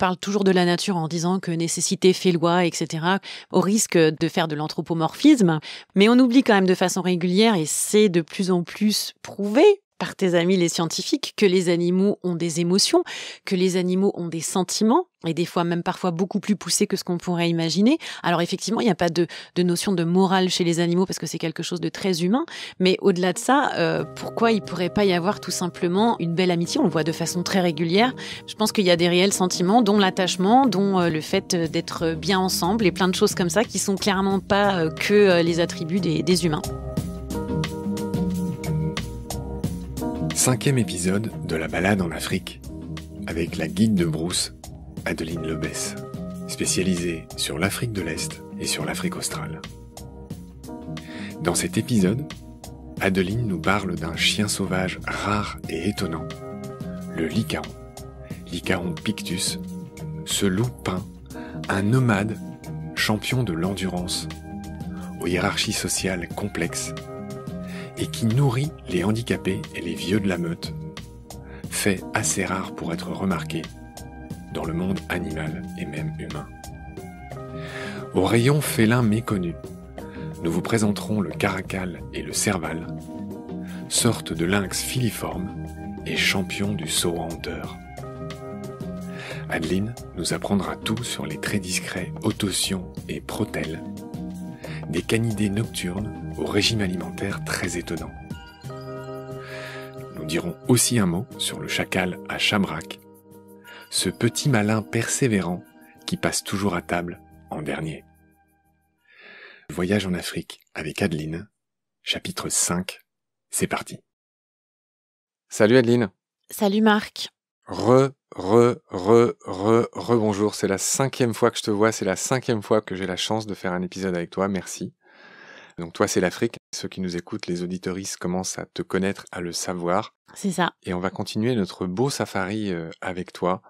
parle toujours de la nature en disant que nécessité fait loi, etc., au risque de faire de l'anthropomorphisme. Mais on oublie quand même de façon régulière, et c'est de plus en plus prouvé par tes amis les scientifiques que les animaux ont des émotions, que les animaux ont des sentiments, et des fois même parfois beaucoup plus poussés que ce qu'on pourrait imaginer. Alors effectivement, il n'y a pas de, notion de morale chez les animaux parce que c'est quelque chose de très humain, mais au-delà de ça, euh, pourquoi il ne pourrait pas y avoir tout simplement une belle amitié On le voit de façon très régulière. Je pense qu'il y a des réels sentiments, dont l'attachement, dont euh, le fait euh, d'être bien ensemble et plein de choses comme ça qui sont clairement pas que les attributs des humains. cinquième épisode de la balade en Afrique, avec la guide de brousse, Adeline Lebesse, spécialisée sur l'Afrique de l'Est et sur l'Afrique australe. Dans cet épisode, Adeline nous parle d'un chien sauvage rare et étonnant, le Lycaron. Lycaron pictus, ce loup peint, un nomade, champion de l'endurance, aux hiérarchies sociales complexes et qui nourrit les handicapés et les vieux de la meute. Fait assez rare pour être remarqué dans le monde animal et même humain. Au rayon félin méconnu, nous vous présenterons le caracal et le cerval, sorte de lynx filiforme et champion du saut en hauteur. Adeline nous apprendra tout sur les très discrets otocions et Protel, des canidés nocturnes au régime alimentaire très étonnant. Nous dirons aussi un mot sur le chacal à Chamrac. ce petit malin persévérant qui passe toujours à table en dernier. Voyage en Afrique avec Adeline, chapitre 5, c'est parti. Salut Adeline. Salut Marc. Re, re, re, re, re, bonjour. C'est la cinquième fois que je te vois, c'est la cinquième fois que j'ai la chance de faire un épisode avec toi, merci. Donc toi, c'est l'Afrique. Ceux qui nous écoutent, les auditoristes, commencent à te connaître, à le savoir. C'est ça. Et on va continuer notre beau safari euh, avec toi.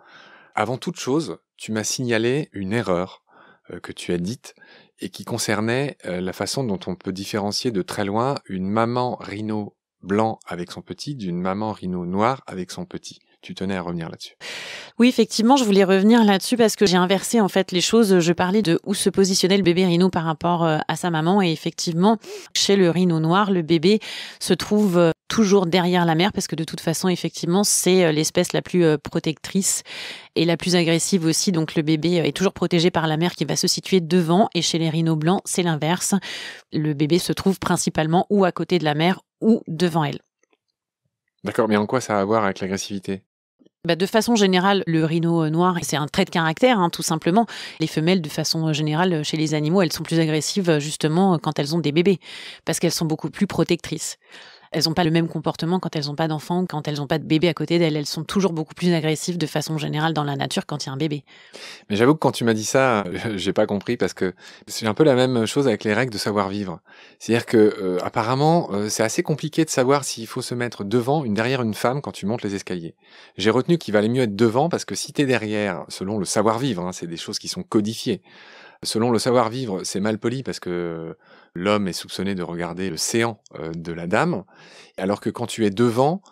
Avant toute chose, tu m'as signalé une erreur euh, que tu as dite et qui concernait euh, la façon dont on peut différencier de très loin une maman rhino blanc avec son petit d'une maman rhino noire avec son petit tu tenais à revenir là-dessus. Oui, effectivement, je voulais revenir là-dessus parce que j'ai inversé en fait les choses. Je parlais de où se positionnait le bébé rhino par rapport euh, à sa maman et effectivement, chez le rhino noir, le bébé se trouve euh, toujours derrière la mère parce que de toute façon, effectivement, c'est euh, l'espèce la plus protectrice et la plus agressive aussi. Donc le bébé est toujours protégé par la mère qui va se situer devant et chez les rhinos blancs, c'est l'inverse. Le bébé se trouve principalement ou à côté de la mère ou devant elle. D'accord, mais en quoi ça a à voir avec l'agressivité bah, de façon générale, le rhino euh, noir, c'est un trait de caractère, hein, tout simplement. Les femelles, de façon euh, générale, euh, chez les animaux, elles sont plus agressives justement quand elles ont des bébés, parce qu'elles sont beaucoup plus protectrices. Elles n'ont pas le même comportement quand elles n'ont pas d'enfants, quand elles n'ont pas de bébé à côté d'elles. Elles sont toujours beaucoup plus agressives de façon générale dans la nature quand il y a un bébé. Mais j'avoue que quand tu m'as dit ça, j'ai pas compris parce que c'est un peu la même chose avec les règles de savoir-vivre. C'est-à-dire que euh, apparemment, euh, c'est assez compliqué de savoir s'il faut se mettre devant une derrière une femme quand tu montes les escaliers. J'ai retenu qu'il valait mieux être devant parce que si tu es derrière, selon le savoir-vivre, hein, c'est des choses qui sont codifiées. Selon le savoir-vivre, c'est mal poli parce que l'homme est soupçonné de regarder le séant euh, de la dame, alors que quand tu es devant,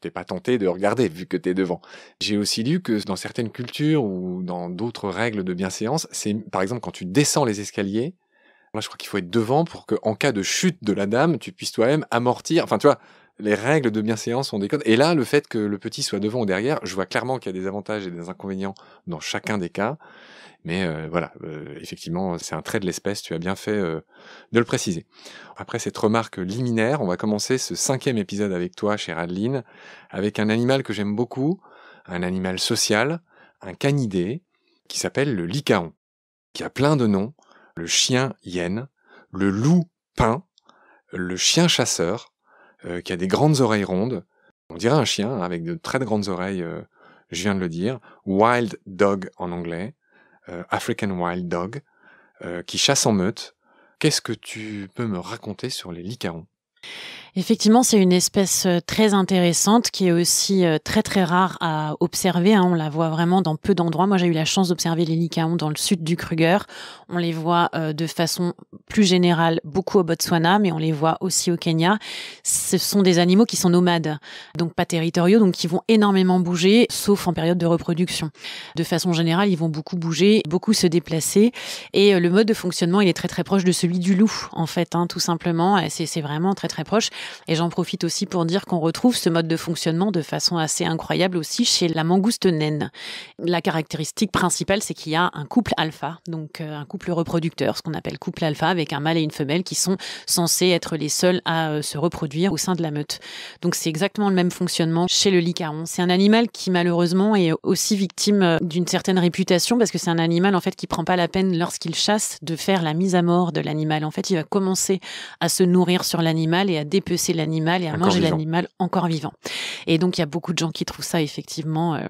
tu n'es pas tenté de regarder vu que tu es devant. J'ai aussi lu que dans certaines cultures ou dans d'autres règles de bienséance, c'est par exemple quand tu descends les escaliers, là je crois qu'il faut être devant pour que en cas de chute de la dame, tu puisses toi-même amortir. Enfin tu vois, les règles de bienséance sont des codes. Et là, le fait que le petit soit devant ou derrière, je vois clairement qu'il y a des avantages et des inconvénients dans chacun des cas. Mais euh, voilà, euh, effectivement, c'est un trait de l'espèce, tu as bien fait euh, de le préciser. Après cette remarque liminaire, on va commencer ce cinquième épisode avec toi, chère Adeline, avec un animal que j'aime beaucoup, un animal social, un canidé, qui s'appelle le licaon, qui a plein de noms, le chien hyène, le loup pin, le chien chasseur, euh, qui a des grandes oreilles rondes, on dirait un chien avec de très grandes oreilles, euh, je viens de le dire, wild dog en anglais, euh, African wild dog, qui chasse en meute. Qu'est-ce que tu peux me raconter sur les licaons Effectivement, c'est une espèce euh, très intéressante qui est aussi euh, très très rare à observer. Hein. On la voit vraiment dans peu d'endroits. Moi, j'ai eu la chance d'observer les lycaons dans le sud du Kruger. On les voit euh, de façon plus générale beaucoup au Botswana, mais on les voit aussi au Kenya. Ce sont des animaux qui sont nomades, donc pas territoriaux, donc qui vont énormément bouger, sauf en période de reproduction. De façon générale, ils vont beaucoup bouger, beaucoup se déplacer, et le mode de fonctionnement, il est très très proche de celui du loup, en fait, hein, tout simplement. C'est vraiment très très proche. Et j'en profite aussi pour dire qu'on retrouve ce mode de fonctionnement de façon assez incroyable aussi chez la mangouste naine. La caractéristique principale, c'est qu'il y a un couple alpha, donc euh, un couple reproducteur, ce qu'on appelle couple alpha, avec un mâle et une femelle qui sont censés être les seuls à euh, se reproduire au sein de la meute. Donc c'est exactement le même fonctionnement chez le licaron. C'est un animal qui malheureusement est aussi victime euh, d'une certaine réputation parce que c'est un animal en fait qui prend pas la peine lorsqu'il chasse de faire la mise à mort de l'animal. En fait, il va commencer à se nourrir sur l'animal et à dépecer c'est l'animal et à manger l'animal encore vivant. Et donc il y a beaucoup de gens qui trouvent ça effectivement euh,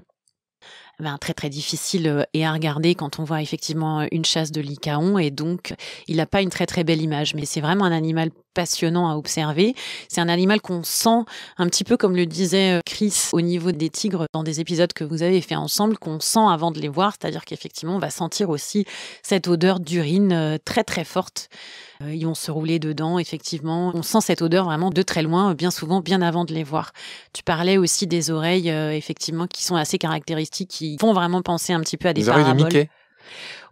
ben, très très difficile euh, et à regarder quand on voit effectivement une chasse de l'icaon et donc il n'a pas une très très belle image mais c'est vraiment un animal passionnant à observer. C'est un animal qu'on sent un petit peu comme le disait euh, Chris au niveau des tigres dans des épisodes que vous avez fait ensemble, qu'on sent avant de les voir, c'est-à-dire qu'effectivement on va sentir aussi cette odeur d'urine euh, très très forte. Euh, ils vont se rouler dedans, effectivement. On sent cette odeur vraiment de très loin, bien souvent, bien avant de les voir. Tu parlais aussi des oreilles, effectivement, qui sont assez caractéristiques, qui font vraiment penser un petit peu à des, paraboles. Oreilles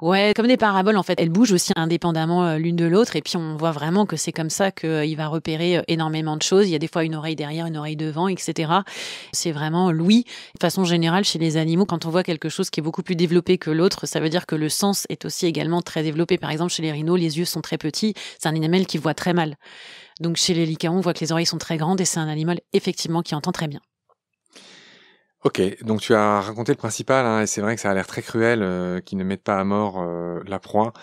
Ouais, comme des paraboles, en fait, elles bougent aussi indépendamment euh, l'une de l'autre. Et puis, on voit vraiment que c'est comme ça qu'il euh, va repérer euh, énormément de choses. Il y a des fois une oreille derrière, une oreille devant, etc. C'est vraiment l'ouïe. De façon générale, chez les animaux, quand on voit quelque chose qui est beaucoup plus développé que l'autre, ça veut dire que le sens est aussi également très développé. Par exemple, chez les rhinos, les yeux sont très petits. C'est un animal qui voit très mal. Donc, chez les lycaons, on voit que les oreilles sont très grandes et c'est un animal, effectivement, qui entend très bien. Ok, donc tu as raconté le principal, hein, et c'est vrai que ça a l'air très cruel euh, qu'ils ne mettent pas à mort euh, la proie.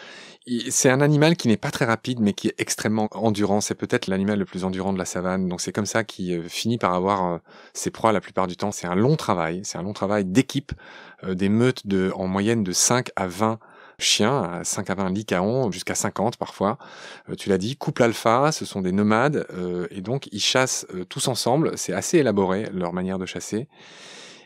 C'est un animal qui n'est pas très rapide, mais qui est extrêmement endurant. C'est peut-être l'animal le plus endurant de la savane. Donc c'est comme ça qu'il euh, finit par avoir euh, ses proies la plupart du temps. C'est un long travail, c'est un long travail d'équipe, euh, des meutes de, en moyenne de 5 à 20 chiens, 5 à 20 lycaons, jusqu'à 50 parfois. tu l'as dit, couple alpha, ce sont des nomades, et donc ils chassent tous ensemble. C'est assez élaboré, leur manière de chasser.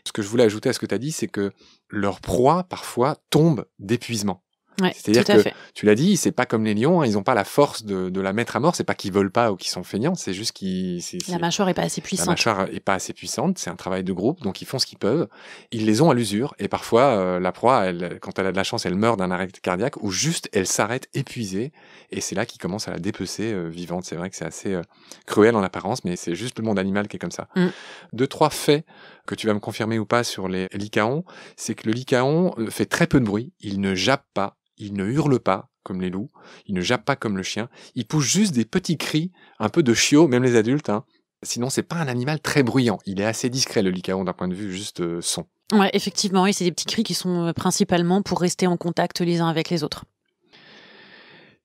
Ce que je voulais ajouter à ce que tu as dit, c'est que leur proie, parfois, tombe d'épuisement. Ouais, C'est-à-dire que, fait. tu l'as dit, c'est pas comme les lions, hein, ils n'ont pas la force de, la mettre à mort, c'est pas qu'ils veulent pas ou qu'ils sont feignants, c'est juste qu'ils... La mâchoire est pas assez puissante. La mâchoire est pas assez puissante, c'est un travail de groupe, donc ils font ce qu'ils peuvent. Ils les ont à l'usure, et parfois, euh, la proie, elle, quand elle a de la chance, elle meurt d'un arrêt cardiaque, ou juste, elle s'arrête épuisée, et c'est là qu'ils commencent à la dépecer euh, vivante. C'est vrai que c'est assez euh, cruel en apparence, mais c'est juste le monde animal qui est comme ça. Mm. Deux, trois faits que tu vas me confirmer ou pas sur les licaons, c'est que le licaon euh, fait très peu de bruit, il ne jappe pas, il ne hurle pas comme les loups, il ne jappe pas comme le chien, il pousse juste des petits cris, un peu de chiot, même les adultes. Hein. Sinon, c'est pas un animal très bruyant. Il est assez discret, le licaon, d'un point de vue juste euh, son. Ouais, effectivement, et c'est des petits cris qui sont euh, principalement pour rester en contact les uns avec les autres.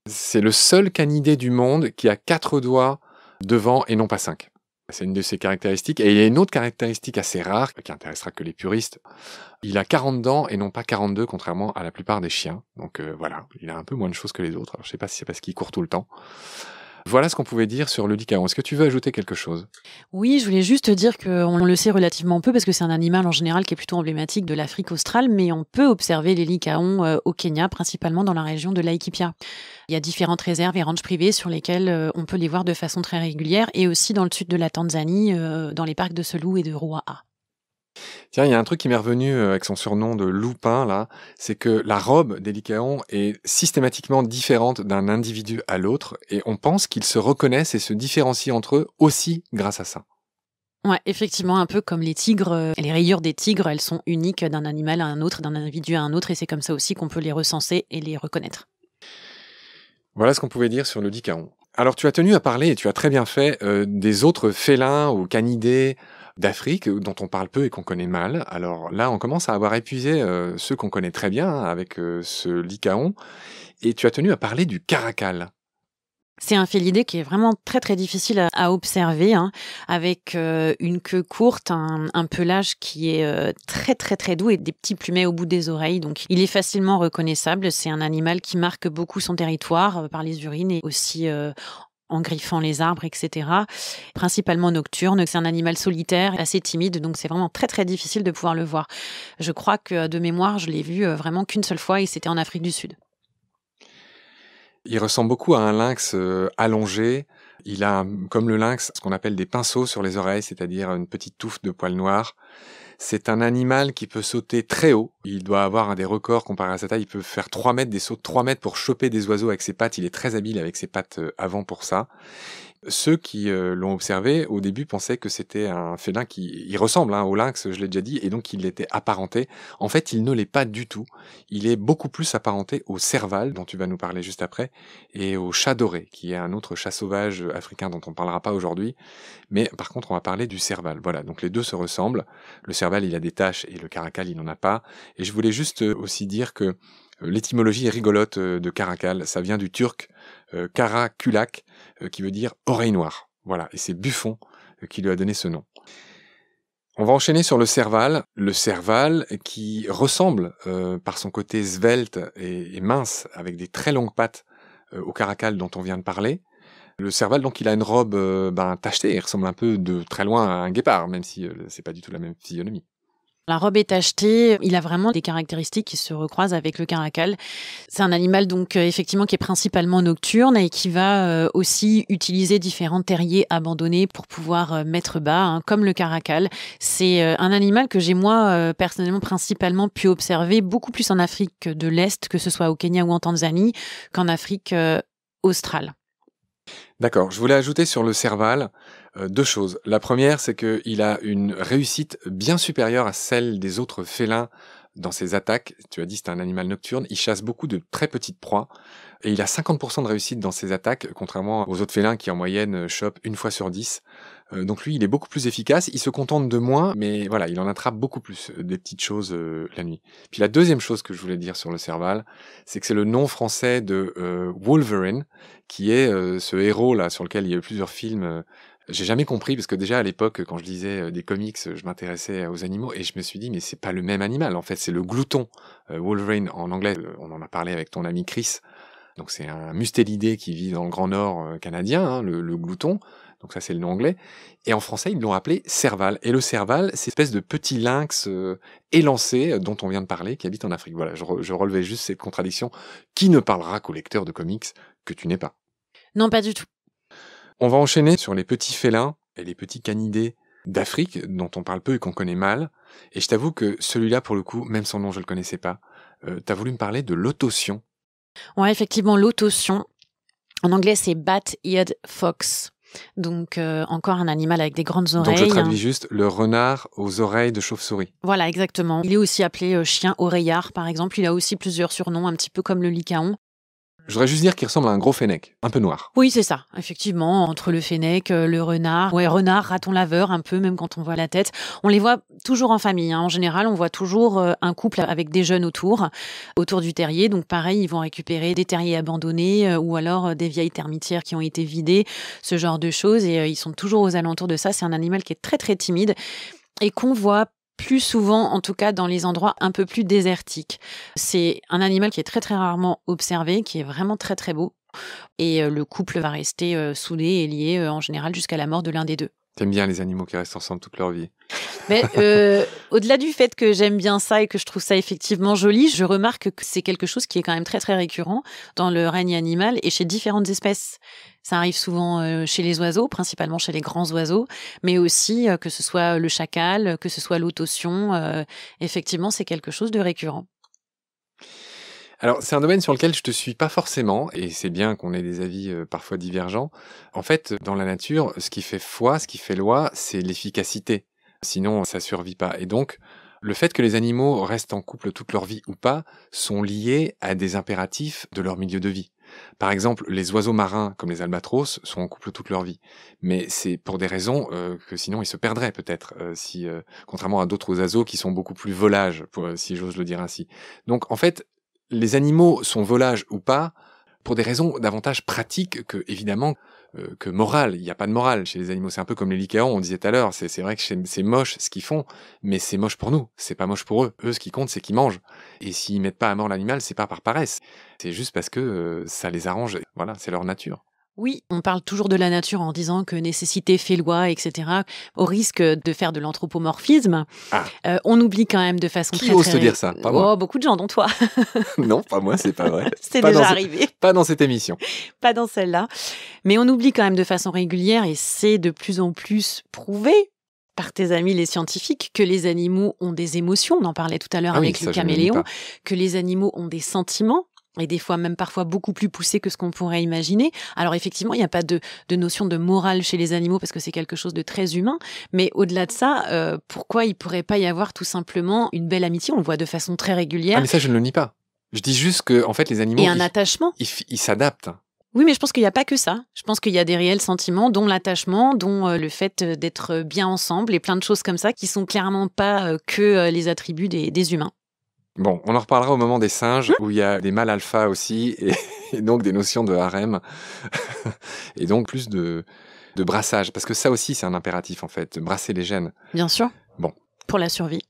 C'est le seul canidé du monde qui a quatre doigts devant et non pas cinq. C'est une de ses caractéristiques. Et il y a une autre caractéristique assez rare, qui intéressera que les puristes. Il a 40 dents et non pas 42, contrairement à la plupart des chiens. Donc euh, voilà, il a un peu moins de choses que les autres. Alors je sais pas si c'est parce qu'il court tout le temps. Voilà ce qu'on pouvait dire sur le licaon. Est-ce que tu veux ajouter quelque chose Oui, je voulais juste dire qu'on le sait relativement peu parce que c'est un animal en général qui est plutôt emblématique de l'Afrique australe, mais on peut observer les licaons euh, au Kenya, principalement dans la région de Laikipia. Il y a différentes réserves et ranges privées sur lesquelles euh, on peut les voir de façon très régulière et aussi dans le sud de la Tanzanie, euh, dans les parcs de Selou et de Ruaha. Tiens, il y a un truc qui m'est revenu euh, avec son surnom de Loupin, là, c'est que la robe des lycaons est systématiquement différente d'un individu à l'autre, et on pense qu'ils se reconnaissent et se différencient entre eux aussi grâce à ça. Ouais, effectivement, un peu comme les tigres, euh, les rayures des tigres, elles sont uniques d'un animal à un autre, d'un individu à un autre, et c'est comme ça aussi qu'on peut les recenser et les reconnaître. Voilà ce qu'on pouvait dire sur le Lycaon. Alors tu as tenu à parler, et tu as très bien fait, euh, des autres félins ou canidés, d'Afrique euh, dont on parle peu et qu'on connaît mal. Alors là, on commence à avoir épuisé euh, ceux qu'on connaît très bien hein, avec euh, ce licaon. Et tu as tenu à parler du caracal. C'est un félidé qui est vraiment très très difficile à, observer, hein, avec une queue courte, un, pelage qui est très très très doux et des petits plumets au bout des oreilles. Donc il est facilement reconnaissable. C'est un animal qui marque beaucoup son territoire par les urines et aussi en griffant les arbres, etc. Principalement nocturne, c'est un animal solitaire, assez timide, donc c'est vraiment très très difficile de pouvoir le voir. Je crois que de mémoire, je l'ai vu euh, vraiment qu'une seule fois et c'était en Afrique du Sud. Il ressemble beaucoup à un lynx euh, allongé. Il a, comme le lynx, ce qu'on appelle des pinceaux sur les oreilles, c'est-à-dire une petite touffe de poils noirs. C'est un animal qui peut sauter très haut. Il doit avoir un des records comparé à sa taille. Il peut faire 3 mètres, des sauts de 3 mètres pour choper des oiseaux avec ses pattes. Il est très habile avec ses pattes euh, avant pour ça. Ceux qui euh, l'ont observé au début pensaient que c'était un félin qui il ressemble hein, au lynx, je l'ai déjà dit, et donc il était apparenté. En fait, il ne l'est pas du tout. Il est beaucoup plus apparenté au cerval, dont tu vas nous parler juste après, et au chat doré, qui est un autre chat sauvage africain dont on ne parlera pas aujourd'hui. Mais par contre, on va parler du cerval. Voilà, donc les deux se ressemblent. Le cerval il a des taches et le caracal, il n'en a pas. Et je voulais juste euh, aussi dire que euh, L'étymologie est rigolote de caracal, ça vient du turc Caraculac, euh, euh, qui veut dire oreille noire. Voilà, et c'est Buffon euh, qui lui a donné ce nom. On va enchaîner sur le Serval, le Serval qui ressemble par son côté svelte et, mince, avec des très longues pattes au caracal dont on vient de parler. Le Serval, donc, il a une robe ben, tachetée, il ressemble un peu de très loin à un guépard, même si c'est pas du tout la même physionomie. La robe est tachetée, il a vraiment des caractéristiques qui se recroisent avec le caracal. C'est un animal donc euh, effectivement qui est principalement nocturne et qui va euh, aussi utiliser différents terriers abandonnés pour pouvoir euh, mettre bas, hein. comme le caracal. C'est un animal que j'ai moi personnellement principalement pu observer beaucoup plus en Afrique de l'Est, que ce soit au Kenya ou en Tanzanie, qu'en Afrique australe. D'accord, je voulais ajouter sur le serval. Euh, deux choses. La première, c'est qu'il a une réussite bien supérieure à celle des autres félins dans ses attaques. Tu as dit, c'est un animal nocturne. Il chasse beaucoup de très petites proies. Et il a 50% de réussite dans ses attaques, contrairement aux autres félins qui, en moyenne, chopent une fois sur dix. Euh, donc lui, il est beaucoup plus efficace. Il se contente de moins, mais voilà, il en attrape beaucoup plus euh, des petites choses la nuit. Puis la deuxième chose que je voulais dire sur le Serval, c'est que c'est le nom français de Wolverine, qui est ce héros là sur lequel il y a eu plusieurs films j'ai jamais compris, parce que déjà à l'époque, quand je lisais euh, des comics, euh, je m'intéressais aux animaux et je me suis dit, mais c'est pas le même animal, en fait, c'est le glouton. Euh, Wolverine, en anglais, on en a parlé avec ton ami Chris. Donc c'est un mustélidé qui vit dans le Grand Nord canadien, hein, le, glouton. Donc ça c'est le nom anglais. Et en français ils l'ont appelé serval. Et le serval, c'est espèce de petit lynx élancé dont on vient de parler, qui habite en Afrique. Voilà, je, je relevais juste cette contradiction qui ne parlera qu'au lecteur de comics que tu n'es pas. Non, pas du tout. On va enchaîner sur les petits félins et les petits canidés d'Afrique dont on parle peu et qu'on connaît mal. Et je t'avoue que celui-là, pour le coup, même son nom, je le connaissais pas. Euh, as voulu me parler de l'autotion. Oui, effectivement, l'autotion. En anglais, c'est bat-eared fox. Donc euh, encore un animal avec des grandes oreilles. Donc je traduis juste le renard aux oreilles de chauve-souris. Voilà, exactement. Il est aussi appelé euh, chien oreillard, par exemple. Il a aussi plusieurs surnoms, un petit peu comme le licaon. Je voudrais juste dire qu'il ressemble à un gros fennec, un peu noir. Oui, c'est ça, effectivement, entre le fennec, euh, le renard, ouais, renard, raton laveur, un peu, même quand on voit la tête. On les voit toujours en famille, hein. en général, on voit toujours euh, un couple avec des jeunes autour, autour du terrier. Donc pareil, ils vont récupérer des terriers abandonnés euh, ou alors des vieilles termitières qui ont été vidées, ce genre de choses. Et ils sont toujours aux alentours de ça. C'est un animal qui est très très timide et qu'on voit plus souvent, en tout cas dans les endroits un peu plus désertiques. C'est un animal qui est très très rarement observé, qui est vraiment très très beau. Et euh, le couple va rester euh, soudé et lié euh, en général jusqu'à la mort de l'un des deux. T'aimes bien les animaux qui restent ensemble toute leur vie. Mais euh, au-delà du fait que j'aime bien ça et que je trouve ça effectivement joli, je remarque que c'est quelque chose qui est quand même très très récurrent dans le règne animal et chez différentes espèces. Ça arrive souvent euh, chez les oiseaux, principalement chez les grands oiseaux, mais aussi euh, que ce soit le chacal, que ce soit l'autotion. effectivement, c'est quelque chose de récurrent. Alors, c'est un domaine sur lequel je te suis pas forcément, et c'est bien qu'on ait des avis euh, parfois divergents. En fait, dans la nature, ce qui fait foi, ce qui fait loi, c'est l'efficacité. Sinon, ça survit pas. Et donc, le fait que les animaux restent en couple toute leur vie ou pas sont liés à des impératifs de leur milieu de vie. Par exemple, les oiseaux marins, comme les albatros, sont en couple toute leur vie. Mais c'est pour des raisons euh, que sinon ils se perdraient peut-être, euh, si, contrairement à d'autres oiseaux qui sont beaucoup plus volages, si j'ose le dire ainsi. Donc en fait, les animaux sont volages ou pas pour des raisons davantage pratiques que, évidemment, euh, que morales. Il n'y a pas de morale chez les animaux. C'est un peu comme les lycaons, on disait tout à l'heure. C'est vrai que c'est moche ce qu'ils font, mais c'est moche pour nous. C'est pas moche pour eux. Eux, ce qui compte, c'est qu'ils mangent. Et s'ils mettent pas à mort l'animal, c'est pas par paresse. C'est juste parce que euh, ça les arrange. Voilà, c'est leur nature. Oui, on parle toujours de la nature en disant que nécessité fait loi, etc., au risque de faire de l'anthropomorphisme. Ah. Euh, on oublie quand même de façon Qui très, ose dire ça Pas moi. Oh, beaucoup de gens, dont toi. non, pas moi, c'est pas vrai. c'est déjà arrivé. Pas dans cette émission. pas dans celle-là. Mais on oublie quand même de façon régulière, et c'est de plus en plus prouvé par tes amis les scientifiques que les animaux ont des émotions, on en parlait tout à l'heure ah avec le caméléon, que les animaux ont des sentiments, et des fois même parfois beaucoup plus poussé que ce qu'on pourrait imaginer. Alors effectivement, il n'y a pas de, notion de morale chez les animaux parce que c'est quelque chose de très humain, mais au-delà de ça, euh, pourquoi il pourrait pas y avoir tout simplement une belle amitié On le voit de façon très régulière. Ah mais ça, je ne le nie pas. Je dis juste que en fait, les animaux... Et un attachement. Ils s'adaptent. Oui, mais je pense qu'il n'y a pas que ça. Je pense qu'il y a des réels sentiments, dont l'attachement, dont euh, le fait euh, d'être bien ensemble et plein de choses comme ça qui sont clairement pas que les attributs des humains. Bon, on en reparlera au moment des singes, mmh. où il y a des mâles alpha aussi, et, donc des notions de harem, et donc plus de, brassage, parce que ça aussi c'est un impératif en fait, de brasser les gènes. Bien sûr. Bon. Pour la survie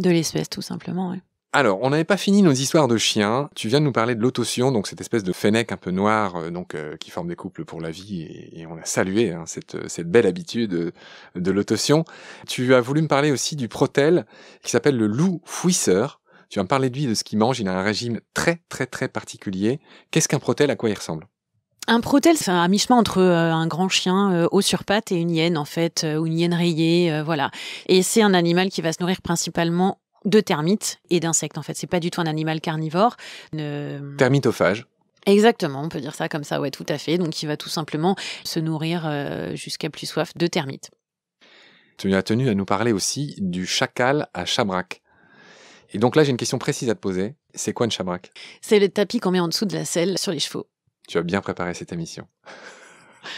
de l'espèce tout simplement, Alors, on n'avait pas fini nos histoires de chiens. Tu viens de nous parler de l'autotion, donc cette espèce de fennec un peu noir, euh, donc euh, qui forme des couples pour la vie, et, on a salué hein, cette, euh, belle habitude de l'autotion. Tu as voulu me parler aussi du protel, qui s'appelle le loup fouisseur. Tu vas me parler de lui, de ce qu'il mange. Il a un régime très, très, très particulier. Qu'est-ce qu'un protèle À quoi il ressemble un protèle, c'est un mi entre euh, un grand chien haut euh, sur pattes et une hyène, en fait, euh, ou une hyène rayée, voilà. Et c'est un animal qui va se nourrir principalement de termites et d'insectes, en fait. C'est pas du tout un animal carnivore. Termitophage. Exactement, on peut dire ça comme ça, ouais, tout à fait. Donc, il va tout simplement se nourrir jusqu'à plus soif de termites. Tu as tenu à nous parler aussi du chacal à Chabrac. Et donc là, j'ai une question précise à te poser. C'est quoi une chabraque C'est le tapis qu'on met en dessous de la selle sur les chevaux. Tu as bien préparé cette émission.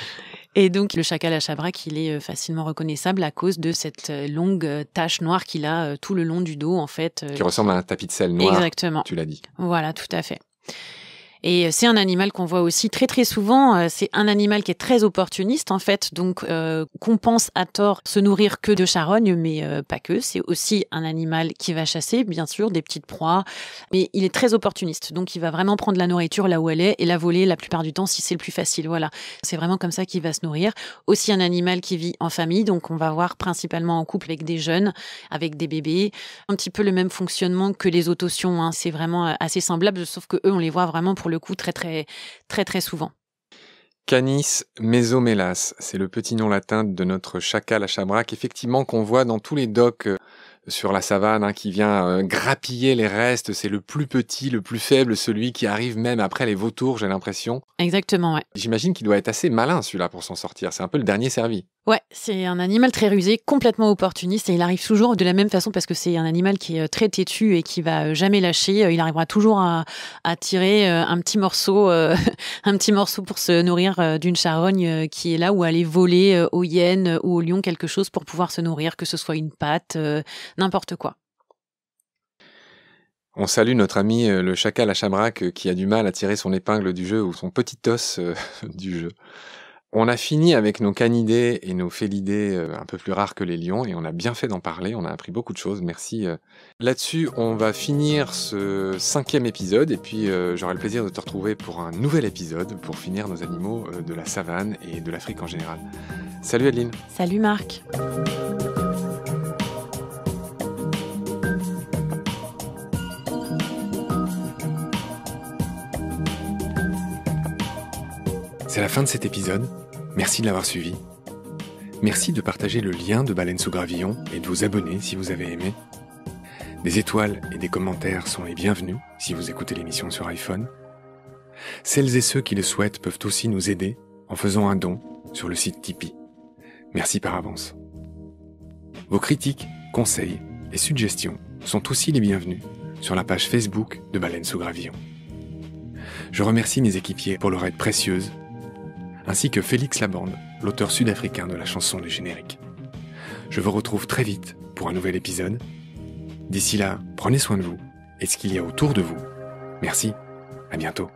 Et donc, le chacal à chabraque, il est euh, facilement reconnaissable à cause de cette euh, longue euh, tache noire qu'il a tout le long du dos, en fait. Qui ressemble à un tapis de selle noir. Exactement. Tu l'as dit. Voilà, tout à fait. Et euh, c'est un animal qu'on voit aussi très très souvent. Euh, c'est un animal qui est très opportuniste en fait, donc euh, qu'on pense à tort se nourrir que de charogne, mais pas que. C'est aussi un animal qui va chasser, bien sûr, des petites proies, mais il est très opportuniste. Donc il va vraiment prendre la nourriture là où elle est et la voler la plupart du temps si c'est le plus facile. Voilà, c'est vraiment comme ça qu'il va se nourrir. Aussi un animal qui vit en famille, donc on va voir principalement en couple avec des jeunes, avec des bébés, un petit peu le même fonctionnement que les autotions. Hein. C'est vraiment assez semblable, sauf que eux, on les voit vraiment pour le coup très très très très souvent. Canis mesomelas, c'est le petit nom latin de notre chacal à chabrac, effectivement qu'on voit dans tous les docks euh, sur la savane, hein, qui vient euh, grappiller les restes. C'est le plus petit, le plus faible, celui qui arrive même après les vautours, j'ai l'impression. Exactement, ouais. J'imagine qu'il doit être assez malin celui-là pour s'en sortir. C'est un peu le dernier servi. Ouais, c'est un animal très rusé, complètement opportuniste, et il arrive toujours de la même façon parce que c'est un animal qui est euh, très têtu et qui va euh, jamais lâcher. Euh, il arrivera toujours à, tirer un petit morceau, un petit morceau pour se nourrir d'une charogne qui est là ou aller voler aux hyènes ou aux lions quelque chose pour pouvoir se nourrir, que ce soit une pâte, n'importe quoi. On salue notre ami le chacal à Chamrac qui a du mal à tirer son épingle du jeu ou son petit os du jeu. On a fini avec nos canidés et nos félidés euh, un peu plus rares que les lions et on a bien fait d'en parler, on a appris beaucoup de choses, merci. Euh. Là-dessus, on va finir ce cinquième épisode et puis euh, j'aurai le plaisir de te retrouver pour un nouvel épisode pour finir nos animaux de la savane et de l'Afrique en général. Salut Adeline. Salut Marc. C'est la fin de cet épisode. Merci de l'avoir suivi. Merci de partager le lien de Baleine sous Gravillon et de vous abonner si vous avez aimé. Des étoiles et des commentaires sont les bienvenus si vous écoutez l'émission sur iPhone. Celles et ceux qui le souhaitent peuvent aussi nous aider en faisant un don sur le site Tipeee. Merci par avance. Vos critiques, conseils et suggestions sont aussi les bienvenus sur la page Facebook de Baleine sous Gravillon. Je remercie mes équipiers pour leur aide précieuse ainsi que Félix Laborde, l'auteur sud-africain de la chanson du générique. Je vous retrouve très vite pour un nouvel épisode. D'ici là, prenez soin de vous et ce qu'il y a autour de vous. Merci, à bientôt.